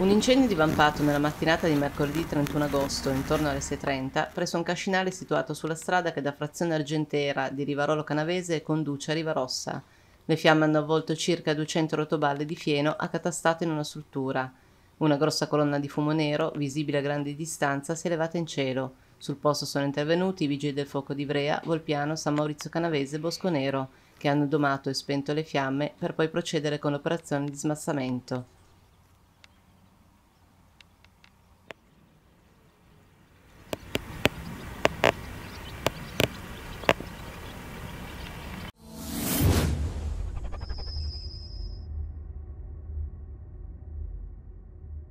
Un incendio divampato nella mattinata di mercoledì 31 agosto, intorno alle 6.30, presso un cascinale situato sulla strada che da frazione argentera di Rivarolo Canavese conduce a Rivarossa. Le fiamme hanno avvolto circa 200 rotoballe di fieno accatastate in una struttura. Una grossa colonna di fumo nero, visibile a grande distanza, si è elevata in cielo. Sul posto sono intervenuti i vigili del fuoco di Ivrea, Volpiano, San Maurizio Canavese e Bosco Nero, che hanno domato e spento le fiamme per poi procedere con l'operazione di smassamento.